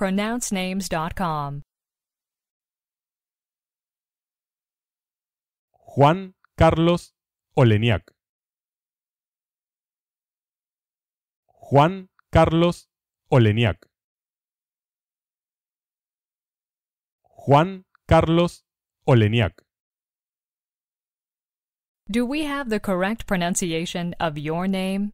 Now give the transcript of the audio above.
pronouncenames.com. Juan Carlos Oleniac. Juan Carlos Oleniac. Juan Carlos Oleniac. Do we have the correct pronunciation of your name?